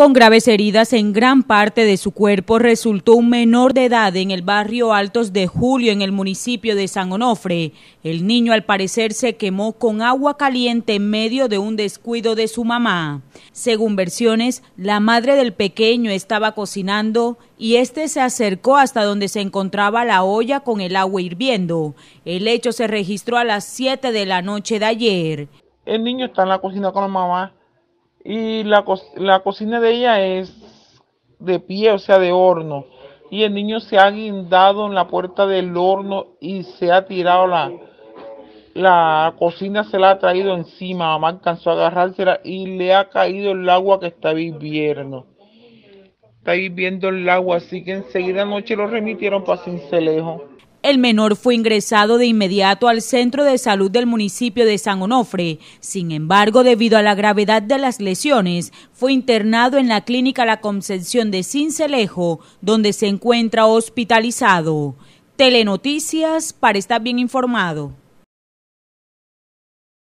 con graves heridas en gran parte de su cuerpo, resultó un menor de edad en el barrio Altos de Julio, en el municipio de San Onofre. El niño, al parecer, se quemó con agua caliente en medio de un descuido de su mamá. Según versiones, la madre del pequeño estaba cocinando y este se acercó hasta donde se encontraba la olla con el agua hirviendo. El hecho se registró a las 7 de la noche de ayer. El niño está en la cocina con la mamá y la, la cocina de ella es de pie, o sea, de horno. Y el niño se ha guindado en la puerta del horno y se ha tirado la, la cocina se la ha traído encima, mamá alcanzó a agarrársela y le ha caído el agua que está viviendo. Está viviendo el agua, así que enseguida anoche lo remitieron para lejos. El menor fue ingresado de inmediato al centro de salud del municipio de San Onofre. Sin embargo, debido a la gravedad de las lesiones, fue internado en la clínica La Concepción de Cincelejo, donde se encuentra hospitalizado. Telenoticias para estar bien informado.